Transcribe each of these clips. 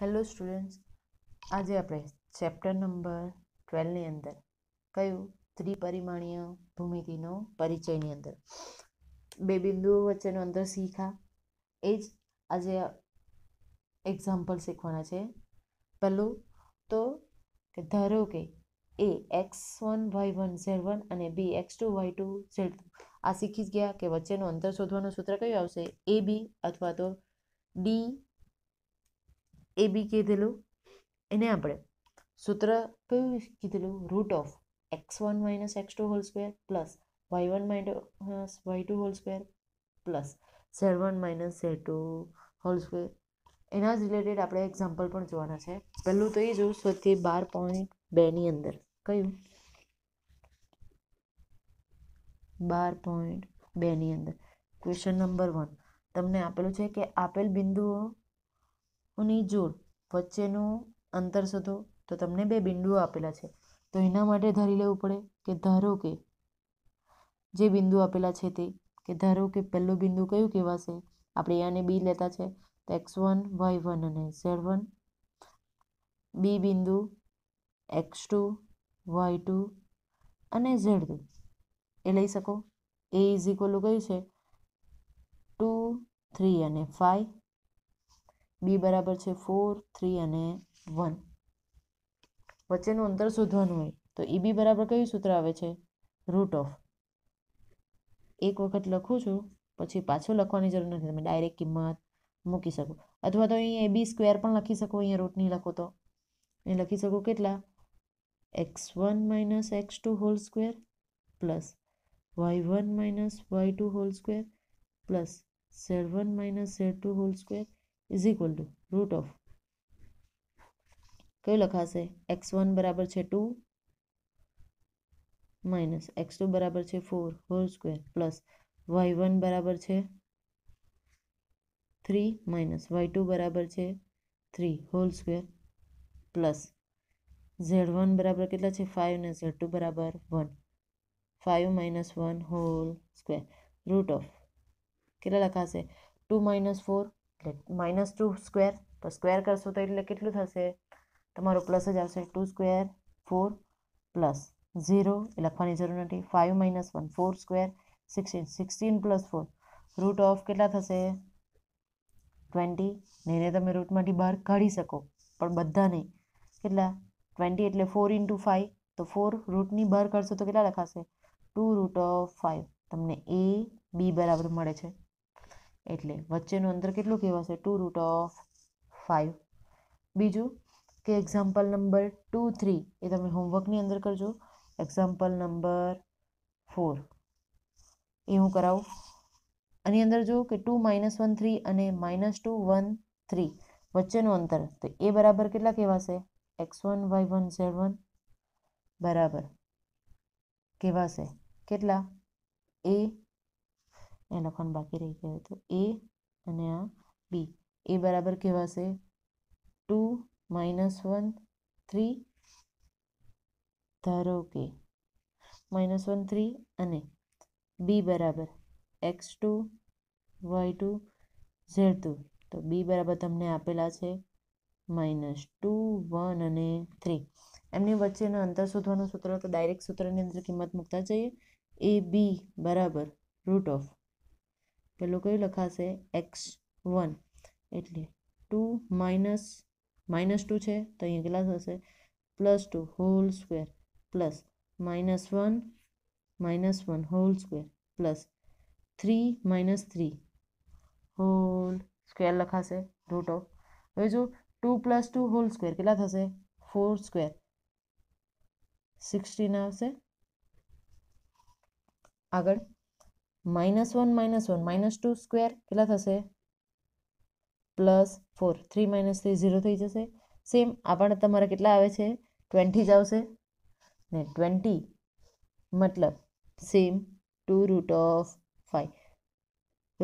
hello students આજે આપણે chapter number ટ્વેલ્વની અંદર કયું ત્રિપરિમાણીય ભૂમિતિનો પરિચયની અંદર બે બિંદુઓ વચ્ચેનો અંતર શીખા એ જ આજે એક્ઝામ્પલ શીખવાના છે પહેલું તો કે ધારો કે A x one y one z one અને B x two y two z two શીખી જ ગયા કે વચ્ચેનું અંતર શોધવાનું સૂત્ર કયું આવશે એ બી અથવા તો ડી એ બી કીધેલું એને આપણે સૂત્ર કયું કીધેલું root of x one minus x two whole square plus y one minus y two whole square plus z one minus z two whole square એના જ રિલેટેડ આપણે એક્ઝામ્પલ પણ જોવાના છે પહેલું તો એ જોઉં સ્વતી બાર પોઈન્ટ બેની અંદર કયું બાર પોઈન્ટ બેની અંદર ક્વેશ્ચન નંબર વન તમને આપેલું છે કે આપેલ બિંદુઓ અને જોડ વચ્ચેનું અંતર શોધો તો તમને બે બિંદુઓ આપેલા છે તો એના માટે ધારી લેવું પડે કે ધારો કે જે બિંદુ આપેલા છે તે કે ધારો કે પહેલું બિંદુ કયું કહેવાશે આપણે એ અને બી લેતા છે તો એક્સ વન વાય વન અને ઝેડ વન બી બિંદુ એક્સ ટુ વાય ટુ અને ઝેડ ટુ એ લઈ શકો એ ઇઝ ઇક્વલ કયું છે ટુ થ્રી અને ફાઈવ બી બરાબર છે ફોર થ્રી અને વન વચ્ચેનું અંતર શોધવાનું હોય તો એ બી બરાબર કયું સૂત્ર આવે છે રૂટ ઓફ એક વખત લખું છું પછી પાછું લખવાની જરૂર નથી તમે ડાયરેક્ટ કિંમત મૂકી શકો અથવા તો અહીંયા એ બી સ્ક્વેર પણ લખી શકો અહીંયા રૂટ નહીં લખો તો એ લખી શકો કેટલા x one minus x two whole square plus y one minus y two whole square plus z one minus z two whole square is equal to root of કયું લખાશે એક્સ વન બરાબર છે ટુ માઇનસ એક્સ ટુ બરાબર છે four whole square plus y one બરાબર છે three minus y two બરાબર છે three whole square plus z one બરાબર કેટલા છે ફાઇવ ને ઝેડ ટુ બરાબર one five minus one whole square root of કેટલા લખાશે ટુ માઇનસ ફોર એટલે માઇનસ ટુ સ્ક્વેર તો સ્ક્વેર કરશો તો એટલે કેટલું થશે તમારું પ્લસ જ આવશે two square four plus zero એ લખવાની જરૂર નથી five minus one four square sixteen sixteen plus four root of કેટલા થશે ટ્વેન્ટી નહીં એને તમે રૂટમાંથી બહાર કાઢી શકો પણ બધા નહીં કેટલા ટ્વેન્ટી એટલે ફોર ઇન્ટુ ફાઇવ તો ફોર રૂટની બહાર કાઢશો તો કેટલા લખાશે ટુ રૂટ ઓફ ફાઇવ તમને એ બી બરાબર મળે છે એટલે વચ્ચેનું અંતર કેટલું કહેવાશે ટુ રૂટ ઓફ ફાઇવ બીજું કે એક્ઝામ્પલ નંબર ટુ થ્રી એ તમે હોમવર્કની અંદર કરજો એક્ઝામ્પલ નંબર ફોર એ હું કરાવું આની અંદર જો કે ટુ માઇનસ વન થ્રી અને માઇનસ ટુ વન થ્રી વચ્ચેનું અંતર તો એ બરાબર કેટલા કહેવાશે x one y one z one બરાબર કહેવાશે કેટલા એ એ લખવાનું બાકી રહી ગયું તો એ અને આ બી એ બરાબર કહેવાશે ટુ માઇનસ વન થ્રી ધારો કે માઇનસ વન થ્રી અને બી બરાબર x two y two z two તો બી બરાબર તમને આપેલા છે માઇનસ ટુ વન અને થ્રી એમની વચ્ચેનો અંતર શોધવાનું સૂત્ર તો ડાયરેક્ટ સૂત્રની અંદર કિંમત મૂકતા જઈએ એ બી બરાબર રૂટ ઓફ પેલા લોકો લખાશે x1 એટલે 2 - -2 છે તો અહીં કેટલા થશે +2 होल स्क्वायर + -1 -1 होल स्क्वायर + 3 - 3 હો સ્ક્વેર લખાશે √ તો જો 2 + 2 होल स्क्वायर કેટલા થશે 4² 16 આવશે આગળ minus one minus one minus two square કેટલા થશે plus four three minus three zero થઈ જશે સેમ આ પણ તમારે કેટલા આવે છે ટ્વેન્ટી જ આવશે ને ટ્વેન્ટી મતલબ same two root of five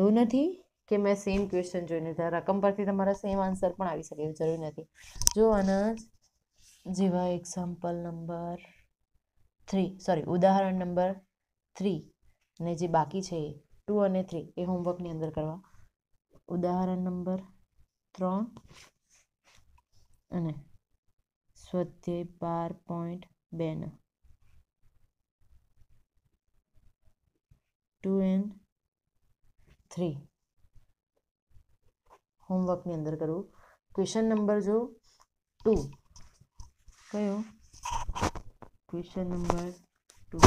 એવું નથી કે મેં સેમ ક્વેશ્ચન જોઈને રકમ પરથી તમારા સેમ આન્સર પણ આવી શકે એવું જરૂર નથી જો આના જેવા એક્ઝામ્પલ નંબર થ્રી સોરી ઉદાહરણ નંબર થ્રી અને જે બાકી છે એ ટુ અને થ્રી એ હોમવર્કની અંદર કરવા ઉદાહરણ નંબર ત્રણ અને સ્વાધ્યાય બાર પોઈન્ટ બેના ટુ એન થ્રી હોમવર્કની અંદર કરવું ક્વેશ્ચન નંબર જો ટુ કયો ક્વેશ્ચન નંબર ટુ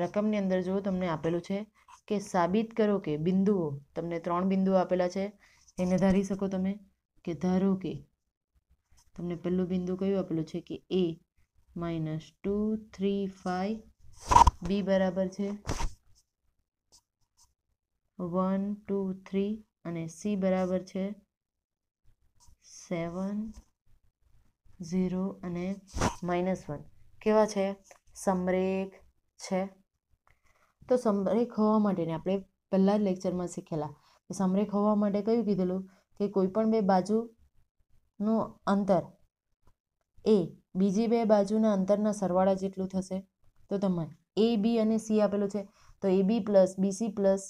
રકમની અંદર જો તમને આપેલું છે કે સાબિત કરો કે બિંદુઓ તમને ત્રણ બિંદુઓ આપેલા છે એને ધારી શકો તમે કે ધારો કે તમને પહેલું બિંદુ કયું આપેલું છે કે A minus two three five B બરાબર છે વન ટુ થ્રી અને સી બરાબર છે સેવન ઝીરો અને માઇનસ વન કેવા છે સમરેખ છે તો સમરેખ હોવા માટેને આપણે પહેલાં જ લેક્ચરમાં શીખેલા કે સમરેખ હોવા માટે કયું કીધેલું કે કોઈપણ બે બાજુનું અંતર એ બીજી બે બાજુના અંતરના સરવાળા જેટલું થશે તો તમારે એ બી અને સી આપેલું છે તો A B plus BC plus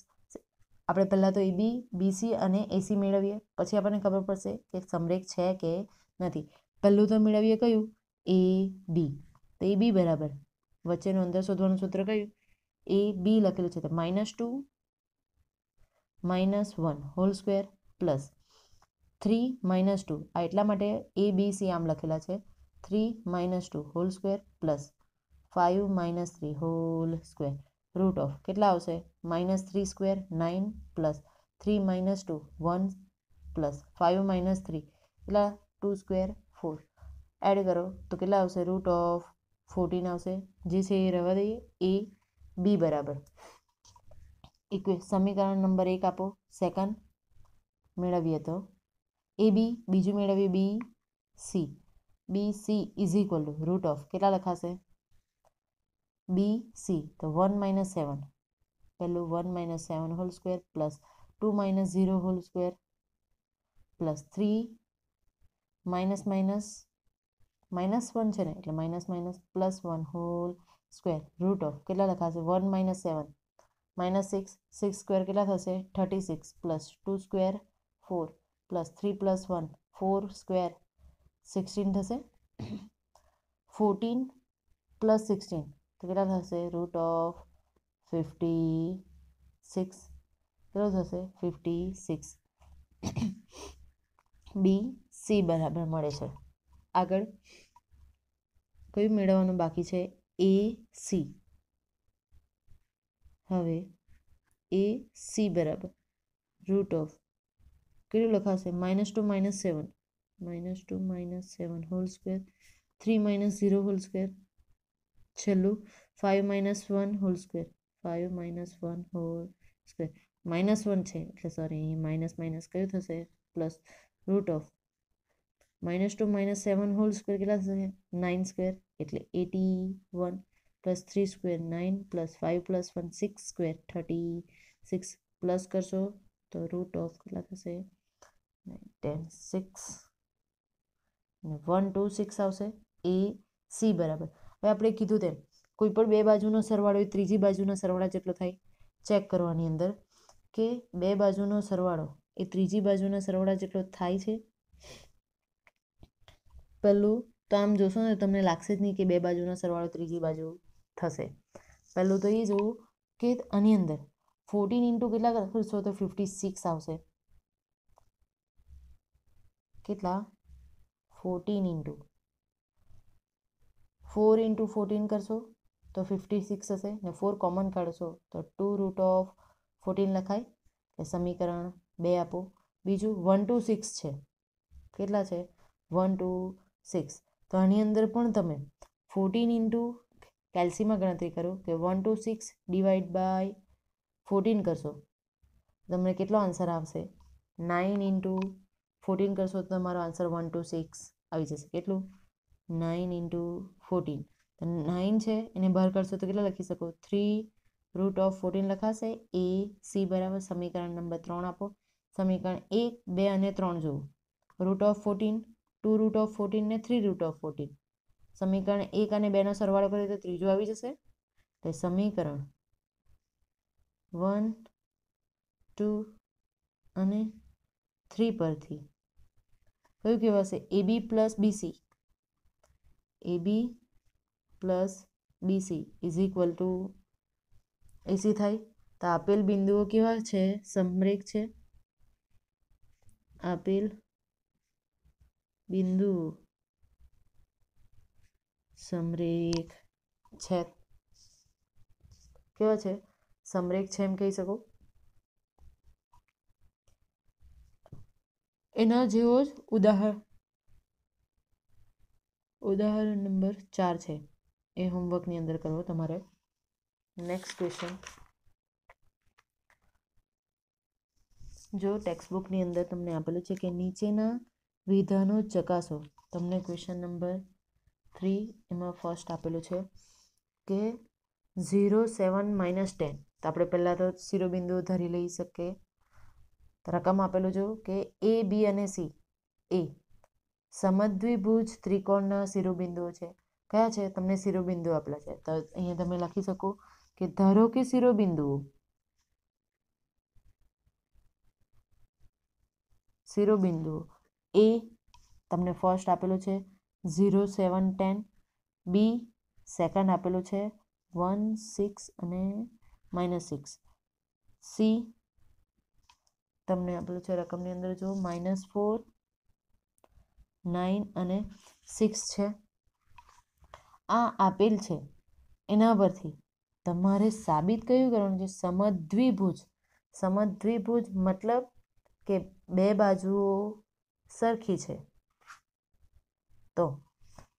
આપણે પહેલાં તો એ બી બીસી અને એસી મેળવીએ પછી આપણને ખબર પડશે કે સમરેખ છે કે નથી પહેલું તો મેળવીએ કયું એ બી તો એ બી બરાબર વચ્ચેનું અંતર શોધવાનું સૂત્ર કયું એ બી લખેલું છે તો minus two minus one whole square plus three minus two આ એટલા માટે એ બી સી આમ લખેલા છે three minus two whole square plus five minus three whole square root of કેટલા આવશે minus three square nine plus three minus two one plus five minus three એટલા two square four add કરો તો કેટલા આવશે રૂટ ઓફ ફોર્ટીન આવશે જે છે એ રહેવા દઈએ એ बी बराबर इक्वे समीकरण नंबर एक आपो सैकंड मेड़ीए तो ए बी बीजू मे B C B C is equal to root of के लखाशे बी सी तो वन माइनस सेवन पहलू one minus seven whole square plus two minus zero whole square plus three minus minus minus one है minus minus plus one whole square root of કેટલા લખાશે one minus seven minus six six square કેટલા થશે thirty six plus two square four plus three plus one four square sixteen થશે fourteen plus sixteen તો કેટલા થશે root of fifty six કેટલું થશે ફિફ્ટી સિક્સ બી સી બરાબર મળે છે આગળ કયું મેળવવાનું બાકી છે a c હવે a c બરાબર √ કીધું લખાસે -2 -7 -2 -7 whole square 3 - 0 whole square 6 5 - 1 whole square 5 - 1 whole square -1 છે એટલે સોરી અહીં માઈનસ માઈનસ કર્યું થશે plus √ minus two minus seven whole square કેટલા થશે નાઇન સ્ક્વેર એટલે eighty one plus three square nine plus five plus one six square thirty six plus કરશો તો રૂટ ઓફ કેટલા થશે ten six one two six આવશે A C બરાબર હવે આપણે કીધું તેમ કોઈ પણ બે બાજુનો સરવાળો એ ત્રીજી બાજુના સરવાળા જેટલો થાય ચેક કરવાની અંદર કે બે બાજુનો સરવાળો એ ત્રીજી બાજુના સરવાળા જેટલો થાય છે પહેલું તો આમ જોશો ને તમને લાગશે જ નહીં કે બે બાજુનો સરવાળો ત્રીજી બાજુ થશે પહેલું તો એ જોવું કે આની અંદર ફોર્ટીન ઇન્ટુ કેટલા કરશો તો ફિફ્ટી સિક્સ આવશે કેટલા fourteen into four into fourteen કરશો તો ફિફ્ટી સિક્સ હશે ને ફોર કોમન કાઢશો તો ટુ રૂટ ઓફ ફોર્ટીન લખાય એ સમીકરણ બે આપો બીજું વન ટુ સિક્સ છે કેટલા છે વન ટુ સિક્સ તો આની અંદર પણ તમે ફોર્ટીન ઇન્ટુ કેલ્સીમાં ગણતરી કરો કે one two six divide by fourteen કરશો તમને કેટલો આન્સર આવશે નાઇન ઇન્ટુ ફોર્ટીન કરશો તો તમારો આન્સર વન ટુ સિક્સ આવી જશે કેટલું નાઇન ઇન્ટુ ફોર્ટીન તો નાઇન છે એને બહાર કરશો તો કેટલા લખી શકો થ્રી રૂટ ઓફ ફોર્ટીન લખાશે એ સી બરાબર સમીકરણ નંબર ત્રણ આપો સમીકરણ એક બે અને ત્રણ જુઓ root of fourteen two root of fourteen ને થ્રી રૂટ ઓફ ફોર્ટીન સમીકરણ એક અને બેનો સરવાળો કરીએ તો ત્રીજું આવી જશે એટલે સમીકરણ વન ટુ અને થ્રી પરથી કયું કહેવાશે AB plus BC AB plus BC is equal to AC થાય તો આપેલ બિંદુઓ કેવા છે સમરેક છે આપેલ बिंदु સમરેખ છેદ કેવો છે સમરેખ છે એમ કહી શકો એના જેવો જ ઉદાહરણ ઉદાહરણ નંબર ચાર છે એ હોમવર્કની અંદર કરવો તમારે નેક્સ્ટ ક્વેશ્ચન જો ટેક્સ્ટબુકની અંદર તમને આપેલું છે કે નીચેના વિધાનો ચકાસો તમને ક્વેશ્ચન નંબર થ્રી એમાં ફર્સ્ટ આપેલું છે કે ઝીરો સેવન માઇનસ ટેન તો આપણે પહેલાં તો શિરોબિંદુ ધરી લઈ શકીએ રકમ આપેલું જો કે એ બી અને સી એ સમદ્વિભુજ ત્રિકોણના શિરોબિંદુઓ છે કયા છે તમને શિરોબિંદુ આપેલા છે તો અહીંયા તમે લખી શકો કે ધારો કે શિરોબિંદુઓ શિરોબિંદુઓ એ તમને ફર્સ્ટ આપેલું છે zero seven ten B second આપેલું છે વન સિક્સ અને માઇનસ સિક્સ સી તમને આપેલું છે રકમની અંદર જો માઇનસ ફોર નાઇન અને સિક્સ છે આ આપેલ છે એના પરથી તમારે સાબિત કયું કરવાનું છે સમદ્વિભુજ સમદ્વિભુજ મતલબ કે બે બાજુઓ સરખી છે તો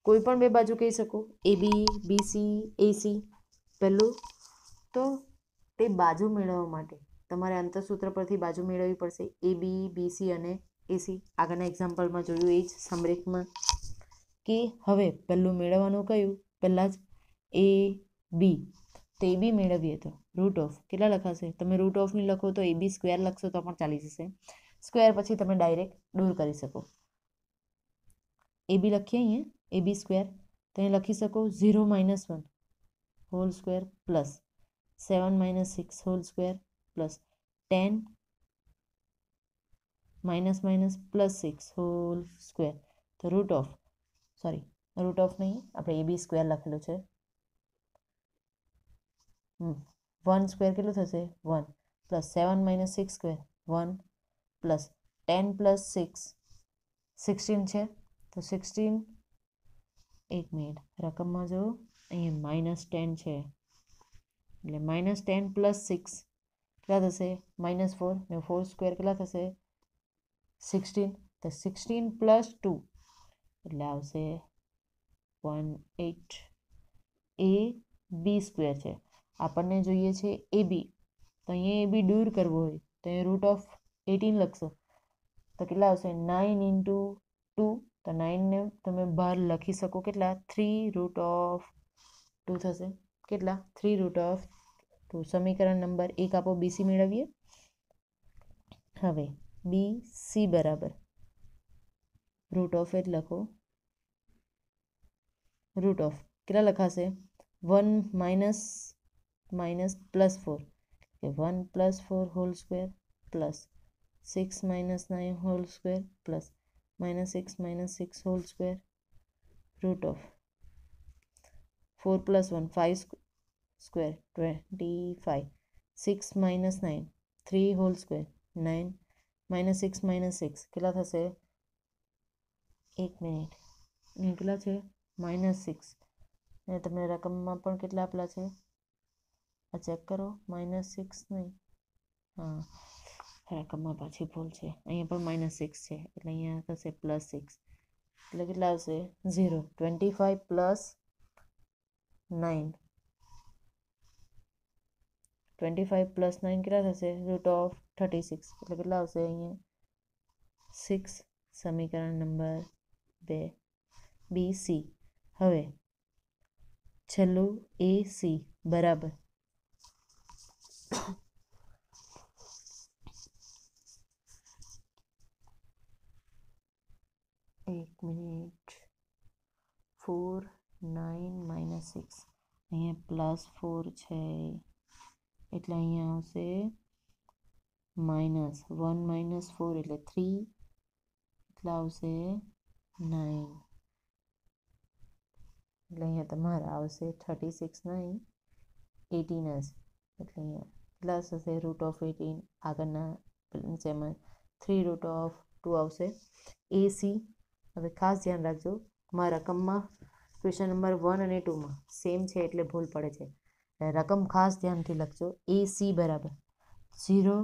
કોઈ પણ બે બાજુ કહી શકો એ બી બીસી એસી પહેલું તો તે બાજુ મેળવવા માટે તમારે અંતરસૂત્ર પરથી બાજુ મેળવવી પડશે એ બી બીસી અને એસી આગળના એક્ઝામ્પલમાં જોયું એ જ સમરેખમાં કે હવે પહેલું મેળવવાનું કયું પહેલાં જ એ બી તો એ બી મેળવીએ તો રૂટ ઓફ કેટલા લખાશે તમે રૂટ ઓફની લખો તો એ બી સ્ક્વેર લખશો તો પણ ચાલી જશે स्क्वायर પછી તમે ડાયરેક્ટ દૂર કરી શકો એબી લખ્યા હી હે એબી સ્ક્વેર તે લખી શકો 0 - 1 whole square + 7 - 6 whole square + 10 --+ 6 whole square તો √ ઓફ સોરી √ ઓફ નહીં આપણે એબી સ્ક્વેર લખેલું છે હ 1² કેટલું થશે 1 + 7 - 6² 1 plus ten plus six sixteen છે તો સિક્સટીન એક મિનિટ રકમમાં જો અહીંયા માઇનસ ટેન છે એટલે માઇનસ ટેન પ્લસ સિક્સ કેટલા થશે માઇનસ ફોર ને ફોર સ્ક્વેર કેટલા થશે સિક્સટીન તો સિક્સટીન પ્લસ ટુ એટલે આવશે one eight A B square છે આપણને જોઈએ છે એ બી તો અહીંયા એ બી દૂર કરવો હોય તો એ રૂટ ઓફ एटीन लखशो तो के नाइन इंटू टू तो नाइन ने तब बार लखी सको के थ्री रूट ऑफ टू थे के थ्री रूट ऑफ टू समीकरण नंबर एक आप बीसी मेड़िए हमें बी सी बराबर रूट ऑफ एट लखो रूट ऑफ के लखाशे one minus minus plus four one plus four whole square plus six minus nine whole square plus minus six minus six whole square root of four plus one five square twenty five six minus nine three whole square nine minus six minus six के एक minute minute के minus six minus six ને તમને રકમમાં પણ કેટલા આપેલા છે આ है comma के पीछे बोल छे यहां पर -6 छे એટલે અહીંયા થશે +6 એટલે કેટલા આવશે 0 25 + 9 25 + 9 કેટલા થશે √36 એટલે કેટલા આવશે અહીંયા 6 સમીકરણ નંબર બે bc હવે 6lu ac બરાબર मिनिट 49 - 6 અહિયાં + 4 6 એટલે અહિયાં આવશે -1 - 4 એટલે 3 + 6 9 એટલે અહિયાં તમારું આવશે 36 નહીં 18 એટલે અહિયાં + હશે √18 આгдаને જેમ 3√2 આવશે ac હવે ખાસ ધ્યાન રાખજો માં રકમમાં ક્વેશ્ચન નંબર વન અને ટુમાં સેમ છે એટલે ભૂલ પડે છે રકમ ખાસ ધ્યાનથી લખજો એ સી બરાબર ઝીરો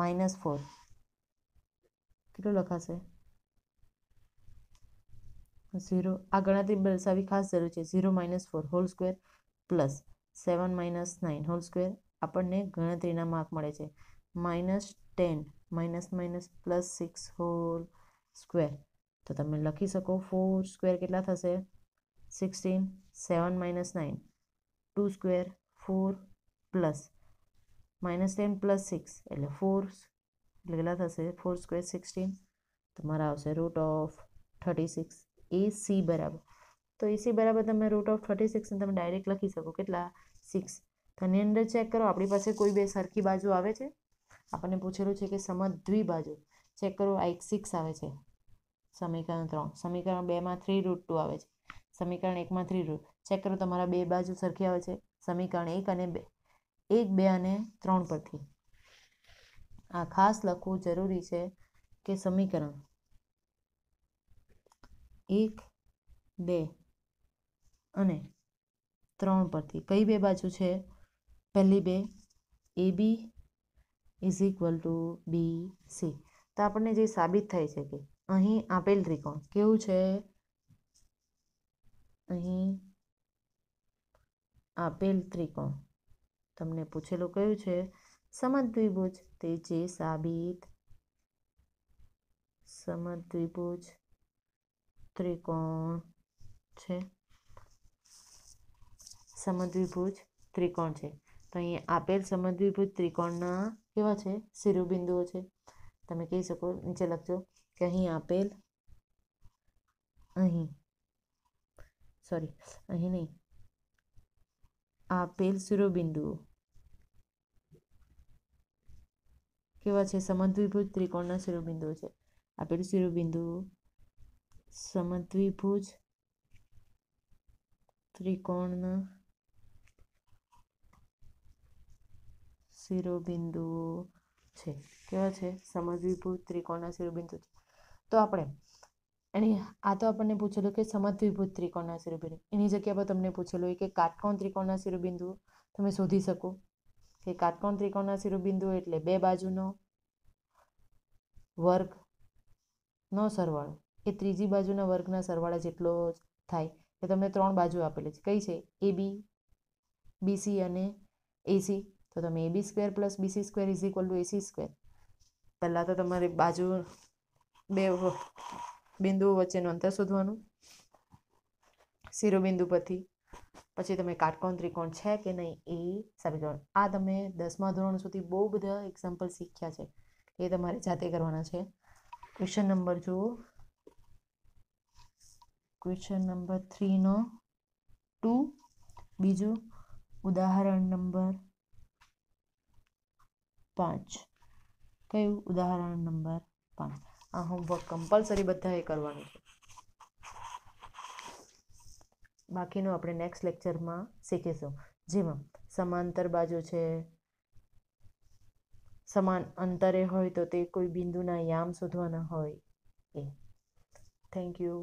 માઇનસ ફોર કેટલું લખાશે ઝીરો આ ગણતરી દર્શાવી ખાસ જરૂર છે zero minus four whole square plus seven minus nine whole square આપણને ગણતરીના માર્ક મળે છે minus ten minus minus plus six whole square તો તમે લખી શકો ફોર સ્ક્વેર કેટલા થશે sixteen seven minus nine two square four plus minus ten plus six એટલે ફોર એટલે કેટલા થશે ફોર સ્ક્વેર સિક્સટીન તમારા આવશે root of thirty six A C બરાબર તો એ સી બરાબર તમે રૂટ ઓફ થર્ટી સિક્સને તમે ડાયરેક્ટ લખી શકો કેટલા સિક્સ તો એની અંદર ચેક કરો આપણી પાસે કોઈ બે સરખી બાજુ આવે છે આપણને પૂછેલું છે કે સમદ્વિ બાજુ ચેક કરો આ એક સિક્સ આવે છે સમીકરણ ત્રણ સમીકરણ બેમાં થ્રી રૂટ ટુ આવે છે સમીકરણ એકમાં થ્રી રૂટ ચેક કરો તમારા બે બાજુ સરખી આવે છે સમીકરણ એક અને બે એક બે અને ત્રણ પરથી આ ખાસ લખવું જરૂરી છે કે સમીકરણ એક બે અને ત્રણ પરથી કઈ બે બાજુ છે પહેલી બે A B is equal to B C તો આપણને જે સાબિત થાય છે કે અહીં આપેલ ત્રિકોણ કેવું છે અહીં આપેલ ત્રિકોણ તમને પૂછેલું કયું છે સમદ્વિભુજ તે જે સાબિત સમદ્વિભુજ ત્રિકોણ છે સમદ્વિભુજ ત્રિકોણ છે તો અહીં આપેલ સમદ્વિભુજ ત્રિકોણના કેવા છે શિરુબિંદુઓ છે તમે કહી શકો નીચે લખજો કે અહીં આપેલ અહીં સોરી અહીં નહીં આપેલ શિરોબિંદુઓ કેવા છે સમદ્વિભુજ ત્રિકોણના શિરોબિંદુઓ છે આપેલ શિરોબિંદુઓ સમદ્વિભુજ ત્રિકોણના શિરોબિંદુઓ છે કેવા છે સમદ્વિભુજ ત્રિકોણના શિરોબિંદુ છે તો આપણે એની આ તો આપણને પૂછેલું કે સમદ્વિભુજ ત્રિકોણના શિરુબિંદુ એની જગ્યા પર તમને પૂછેલું કે કાટકોણ ત્રિકોણના શિરોબિંદુ તમે શોધી શકો કે કાટકોણ ત્રિકોણના શિરુબિંદુ એટલે બે બાજુનો વર્ગ નો સરવાળો એ ત્રીજી બાજુના વર્ગના સરવાળા જેટલો થાય કે તમને ત્રણ બાજુ આપેલી છે કઈ છે એ બી બીસી અને એસી તો તમે AB square plus BC square is equal to AC square પહેલાં તો તમારે બાજુ બે બિંદુઓ વચ્ચેનું અંતર શોધવાનું શિરોબિંદુ પરથી પછી તમે કાટકોણ ત્રિકોણ છે કે નહીં એ સાબિત કરવાનું આ તમે દસમા ધોરણ સુધી બહુ બધા એક્ઝામ્પલ શીખ્યા છે એ તમારે જાતે કરવાના છે ક્વેશ્ચન નંબર જુઓ ક્વેશ્ચન નંબર થ્રીનો ટુ બીજું ઉદાહરણ નંબર પાંચ કયું ઉદાહરણ નંબર પાંચ આ હોમવર્ક કમ્પલસરી બધાએ કરવાનું છે બાકીનું આપણે નેક્સ્ટ લેક્ચરમાં શીખીશું જેમાં સમાંતર બાજુ છે સમાન અંતરે હોય તો તે કોઈ બિંદુના યામ શોધવાના હોય એ થેન્ક યુ